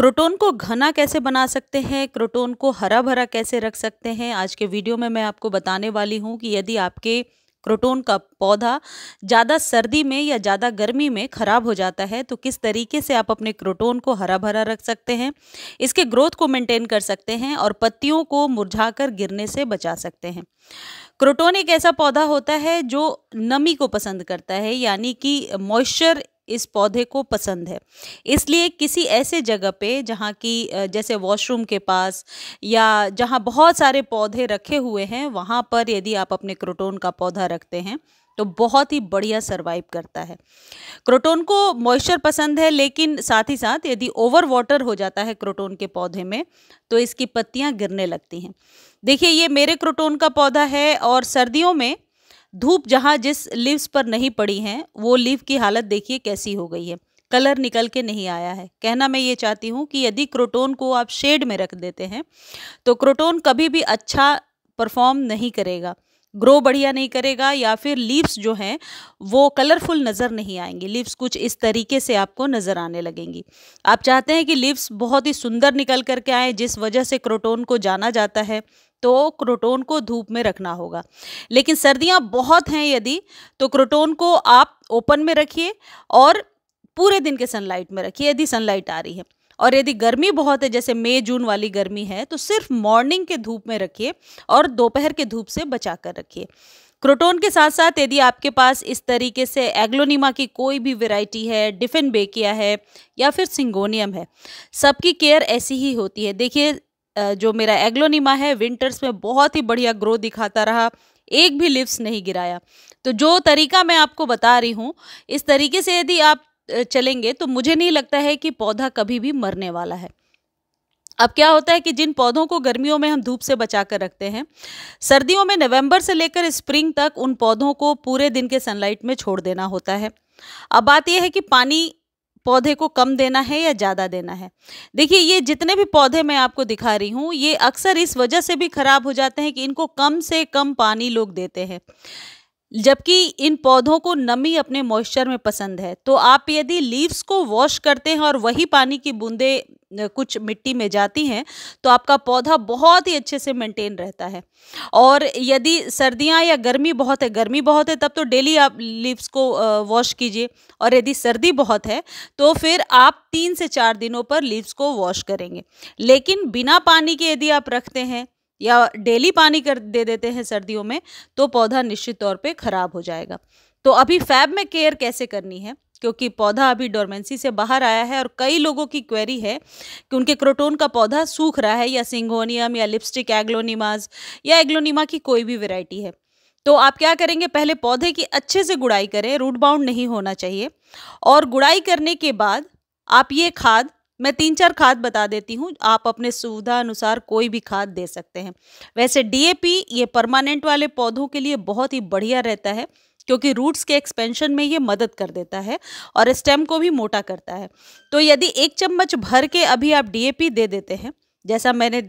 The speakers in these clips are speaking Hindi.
क्रोटोन को घना कैसे बना सकते हैं क्रोटोन को हरा भरा कैसे रख सकते हैं आज के वीडियो में मैं आपको बताने वाली हूँ कि यदि आपके क्रोटोन का पौधा ज़्यादा सर्दी में या ज़्यादा गर्मी में ख़राब हो जाता है तो किस तरीके से आप अपने क्रोटोन को हरा भरा रख सकते हैं इसके ग्रोथ को मेंटेन कर सकते हैं और पत्तियों को मुरझाकर गिरने से बचा सकते हैं क्रोटोन एक ऐसा पौधा होता है जो नमी को पसंद करता है यानी कि मॉइस्चर इस पौधे को पसंद है इसलिए किसी ऐसे जगह पे जहाँ की जैसे वॉशरूम के पास या जहाँ बहुत सारे पौधे रखे हुए हैं वहाँ पर यदि आप अपने क्रोटोन का पौधा रखते हैं तो बहुत ही बढ़िया सर्वाइव करता है क्रोटोन को मॉइस्चर पसंद है लेकिन साथ ही साथ यदि ओवर वाटर हो जाता है क्रोटोन के पौधे में तो इसकी पत्तियां गिरने लगती हैं देखिए ये मेरे क्रोटोन का पौधा है और सर्दियों में धूप जहाँ जिस लीव्स पर नहीं पड़ी हैं वो लीव की हालत देखिए कैसी हो गई है कलर निकल के नहीं आया है कहना मैं ये चाहती हूँ कि यदि क्रोटोन को आप शेड में रख देते हैं तो क्रोटोन कभी भी अच्छा परफॉर्म नहीं करेगा ग्रो बढ़िया नहीं करेगा या फिर लीव्स जो हैं वो कलरफुल नज़र नहीं आएंगी लीव्स कुछ इस तरीके से आपको नज़र आने लगेंगी आप चाहते हैं कि लीव्स बहुत ही सुंदर निकल करके आए जिस वजह से क्रोटोन को जाना जाता है तो क्रोटोन को धूप में रखना होगा लेकिन सर्दियाँ बहुत हैं यदि तो क्रोटोन को आप ओपन में रखिए और पूरे दिन के सनलाइट में रखिए यदि सनलाइट आ रही है और यदि गर्मी बहुत है जैसे मई जून वाली गर्मी है तो सिर्फ मॉर्निंग के धूप में रखिए और दोपहर के धूप से बचा कर रखिए क्रोटोन के साथ साथ यदि आपके पास इस तरीके से एग्लोनीमा की कोई भी वैरायटी है डिफिन बेकिया है या फिर सिंगोनियम है सबकी केयर ऐसी ही होती है देखिए जो मेरा एग्लोनिमा है विंटर्स में बहुत ही बढ़िया ग्रो दिखाता रहा एक भी लिप्स नहीं गिराया तो जो तरीका मैं आपको बता रही हूँ इस तरीके से यदि आप चलेंगे तो मुझे नहीं लगता है कि पौधा कभी भी मरने वाला है अब क्या होता है कि जिन पौधों को गर्मियों में हम धूप से बचा कर रखते हैं सर्दियों में नवंबर से लेकर स्प्रिंग तक उन पौधों को पूरे दिन के सनलाइट में छोड़ देना होता है अब बात यह है कि पानी पौधे को कम देना है या ज़्यादा देना है देखिए ये जितने भी पौधे मैं आपको दिखा रही हूँ ये अक्सर इस वजह से भी ख़राब हो जाते हैं कि इनको कम से कम पानी लोग देते हैं जबकि इन पौधों को नमी अपने मॉइस्चर में पसंद है तो आप यदि लीव्स को वॉश करते हैं और वही पानी की बूंदें कुछ मिट्टी में जाती हैं तो आपका पौधा बहुत ही अच्छे से मेंटेन रहता है और यदि सर्दियां या गर्मी बहुत है गर्मी बहुत है तब तो डेली आप लीव्स को वॉश कीजिए और यदि सर्दी बहुत है तो फिर आप तीन से चार दिनों पर लीव्स को वॉश करेंगे लेकिन बिना पानी के यदि आप रखते हैं या डेली पानी कर दे देते हैं सर्दियों में तो पौधा निश्चित तौर पे ख़राब हो जाएगा तो अभी फैब में केयर कैसे करनी है क्योंकि पौधा अभी डोरमेंसी से बाहर आया है और कई लोगों की क्वेरी है कि उनके क्रोटोन का पौधा सूख रहा है या सिंगोनियम या लिपस्टिक एग्लोनिमाज या एग्लोनिमा की कोई भी वेराइटी है तो आप क्या करेंगे पहले पौधे की अच्छे से गुड़ाई करें रूट बाउंड नहीं होना चाहिए और गुड़ाई करने के बाद आप ये खाद मैं तीन चार खाद बता देती हूँ आप अपने सुविधा अनुसार कोई भी खाद दे सकते हैं वैसे डीएपी ये परमानेंट वाले पौधों के लिए बहुत ही बढ़िया रहता है क्योंकि रूट्स के एक्सपेंशन में ये मदद कर देता है और स्टेम को भी मोटा करता है तो यदि एक चम्मच भर के अभी आप डीएपी दे देते हैं जैसा मैंने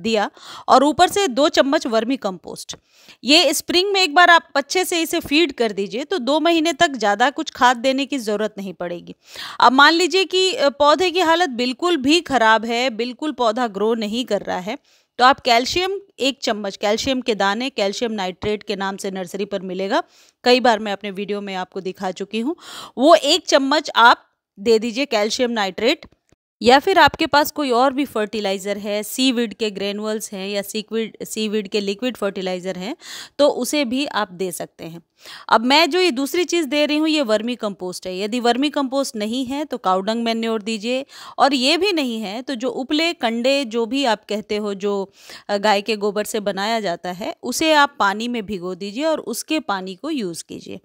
दिया और ऊपर से दो चम्मच वर्मी कंपोस्ट ये स्प्रिंग में एक बार आप अच्छे से इसे फीड कर दीजिए तो दो महीने तक ज़्यादा कुछ खाद देने की ज़रूरत नहीं पड़ेगी अब मान लीजिए कि पौधे की हालत बिल्कुल भी ख़राब है बिल्कुल पौधा ग्रो नहीं कर रहा है तो आप कैल्शियम एक चम्मच कैल्शियम के दाने कैल्शियम नाइट्रेट के नाम से नर्सरी पर मिलेगा कई बार मैं अपने वीडियो में आपको दिखा चुकी हूँ वो एक चम्मच आप दे दीजिए कैल्शियम नाइट्रेट या फिर आपके पास कोई और भी फर्टिलाइज़र है सीविड के ग्रेनुअल्स हैं या सीक्विड सीविड के लिक्विड फर्टिलाइज़र हैं तो उसे भी आप दे सकते हैं अब मैं जो ये दूसरी चीज़ दे रही हूँ ये वर्मी कंपोस्ट है यदि वर्मी कंपोस्ट नहीं है तो काउडंग मैन्योर दीजिए और ये भी नहीं है तो जो उपले कंडे जो भी आप कहते हो जो गाय के गोबर से बनाया जाता है उसे आप पानी में भिगो दीजिए और उसके पानी को यूज़ कीजिए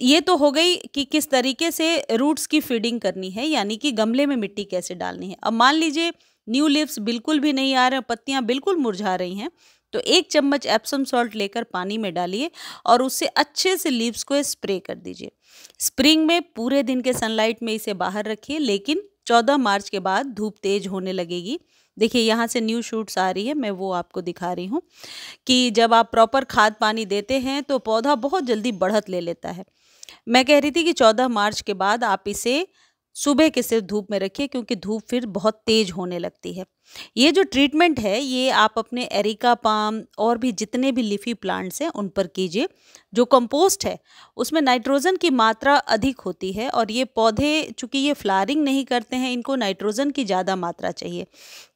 ये तो हो गई कि किस तरीके से रूट्स की फीडिंग करनी है यानी कि गमले में मिट्टी कैसे डालनी है अब मान लीजिए न्यू लिप्स बिल्कुल भी नहीं आ रहे हैं पत्तियाँ बिल्कुल मुरझा रही हैं तो एक चम्मच एप्सम सॉल्ट लेकर पानी में डालिए और उससे अच्छे से लीव्स को स्प्रे कर दीजिए स्प्रिंग में पूरे दिन के सनलाइट में इसे बाहर रखिए लेकिन 14 मार्च के बाद धूप तेज होने लगेगी देखिए यहाँ से न्यू शूट्स आ रही है मैं वो आपको दिखा रही हूँ कि जब आप प्रॉपर खाद पानी देते हैं तो पौधा बहुत जल्दी बढ़त ले लेता है मैं कह रही थी कि चौदह मार्च के बाद आप इसे सुबह के सिर्फ धूप में रखिए क्योंकि धूप फिर बहुत तेज़ होने लगती है ये जो ट्रीटमेंट है ये आप अपने एरिका पाम और भी जितने भी लिफी प्लांट्स हैं उन पर कीजिए जो कंपोस्ट है उसमें नाइट्रोजन की मात्रा अधिक होती है और ये पौधे चूँकि ये फ्लारिंग नहीं करते हैं इनको नाइट्रोजन की ज़्यादा मात्रा चाहिए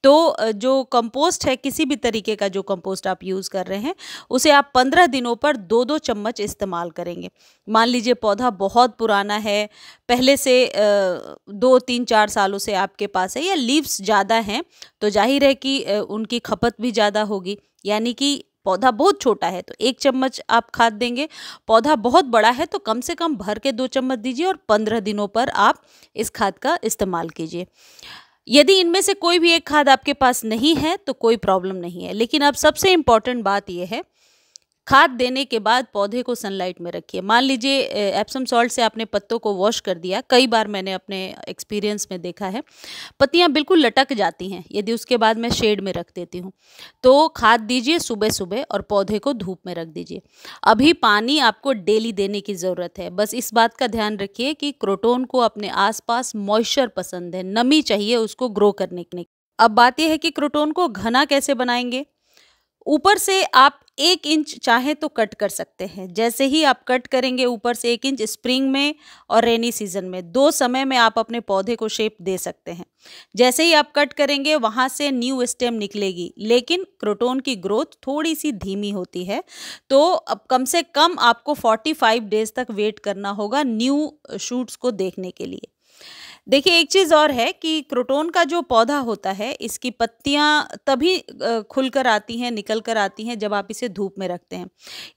तो जो कंपोस्ट है किसी भी तरीके का जो कंपोस्ट आप यूज़ कर रहे हैं उसे आप पंद्रह दिनों पर दो दो चम्मच इस्तेमाल करेंगे मान लीजिए पौधा बहुत पुराना है पहले से दो तीन चार सालों से आपके पास है या लीव्स ज़्यादा हैं तो जाहिर है कि उनकी खपत भी ज़्यादा होगी यानी कि पौधा बहुत छोटा है तो एक चम्मच आप खाद देंगे पौधा बहुत बड़ा है तो कम से कम भर के दो चम्मच दीजिए और पंद्रह दिनों पर आप इस खाद का इस्तेमाल कीजिए यदि इनमें से कोई भी एक खाद आपके पास नहीं है तो कोई प्रॉब्लम नहीं है लेकिन अब सबसे इम्पॉर्टेंट बात यह है खाद देने के बाद पौधे को सनलाइट में रखिए मान लीजिए एप्सम सॉल्ट से आपने पत्तों को वॉश कर दिया कई बार मैंने अपने एक्सपीरियंस में देखा है पत्तियाँ बिल्कुल लटक जाती हैं यदि उसके बाद मैं शेड में रख देती हूँ तो खाद दीजिए सुबह सुबह और पौधे को धूप में रख दीजिए अभी पानी आपको डेली देने की ज़रूरत है बस इस बात का ध्यान रखिए कि क्रोटोन को अपने आसपास मॉइस्चर पसंद है नमी चाहिए उसको ग्रो करने के लिए अब बात यह है कि क्रोटोन को घना कैसे बनाएंगे ऊपर से आप एक इंच चाहे तो कट कर सकते हैं जैसे ही आप कट करेंगे ऊपर से एक इंच स्प्रिंग में और रेनी सीजन में दो समय में आप अपने पौधे को शेप दे सकते हैं जैसे ही आप कट करेंगे वहाँ से न्यू स्टेम निकलेगी लेकिन क्रोटोन की ग्रोथ थोड़ी सी धीमी होती है तो अब कम से कम आपको 45 डेज तक वेट करना होगा न्यू शूट्स को देखने के लिए देखिए एक चीज़ और है कि क्रोटोन का जो पौधा होता है इसकी पत्तियाँ तभी खुल कर आती हैं निकल कर आती हैं जब आप इसे धूप में रखते हैं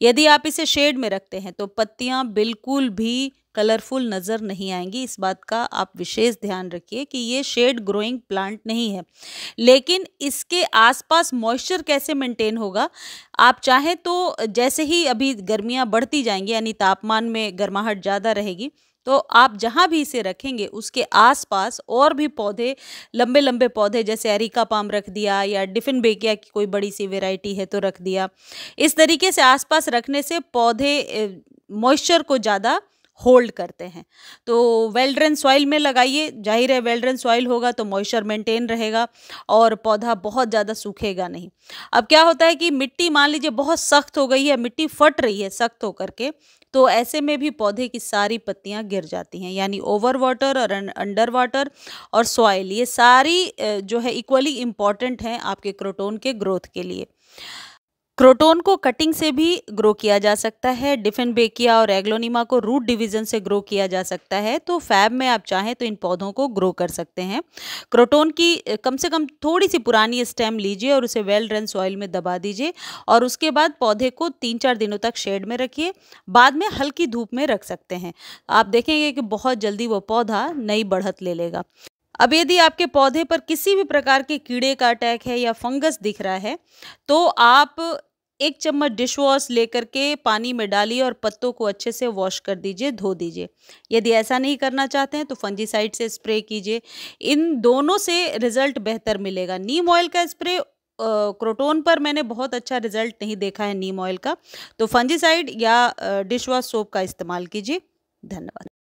यदि आप इसे शेड में रखते हैं तो पत्तियाँ बिल्कुल भी कलरफुल नज़र नहीं आएंगी इस बात का आप विशेष ध्यान रखिए कि ये शेड ग्रोइंग प्लांट नहीं है लेकिन इसके आसपास मॉइस्चर कैसे मेंटेन होगा आप चाहें तो जैसे ही अभी गर्मियाँ बढ़ती जाएंगी यानी तापमान में गर्माहट ज़्यादा रहेगी तो आप जहाँ भी इसे रखेंगे उसके आसपास और भी पौधे लंबे लंबे पौधे जैसे अरिका पाम रख दिया या डिफिन बेकिया की कोई बड़ी सी वेराइटी है तो रख दिया इस तरीके से आसपास रखने से पौधे मॉइस्चर को ज़्यादा होल्ड करते हैं तो वेल्ड्रेन सॉइल में लगाइए जाहिर है वेल्ड्रेन सॉइल होगा तो मॉइस्चर मेंटेन रहेगा और पौधा बहुत ज़्यादा सूखेगा नहीं अब क्या होता है कि मिट्टी मान लीजिए बहुत सख्त हो गई है मिट्टी फट रही है सख्त होकर के तो ऐसे में भी पौधे की सारी पत्तियाँ गिर जाती हैं यानी ओवर वाटर और अं-, अंडर वाटर और सॉइल ये सारी जो है इक्वली इम्पॉर्टेंट हैं आपके क्रोटोन के ग्रोथ के लिए क्रोटोन को कटिंग से भी ग्रो किया जा सकता है डिफेन बेकिया और एग्लोनिमा को रूट डिवीजन से ग्रो किया जा सकता है तो फैब में आप चाहें तो इन पौधों को ग्रो कर सकते हैं क्रोटोन की कम से कम थोड़ी सी पुरानी स्टेम लीजिए और उसे वेल ड्रेन सॉइल में दबा दीजिए और उसके बाद पौधे को तीन चार दिनों तक शेड में रखिए बाद में हल्की धूप में रख सकते हैं आप देखेंगे कि बहुत जल्दी वो पौधा नई बढ़त ले लेगा अब यदि आपके पौधे पर किसी भी प्रकार के कीड़े का अटैक है या फंगस दिख रहा है तो आप एक चम्मच डिश वॉश लेकर के पानी में डालिए और पत्तों को अच्छे से वॉश कर दीजिए धो दीजिए यदि ऐसा नहीं करना चाहते हैं तो फंजीसाइड से स्प्रे कीजिए इन दोनों से रिजल्ट बेहतर मिलेगा नीम ऑयल का स्प्रे क्रोटोन पर मैंने बहुत अच्छा रिजल्ट नहीं देखा है नीम ऑयल का तो फंजीसाइड या डिश वॉश सोप का इस्तेमाल कीजिए धन्यवाद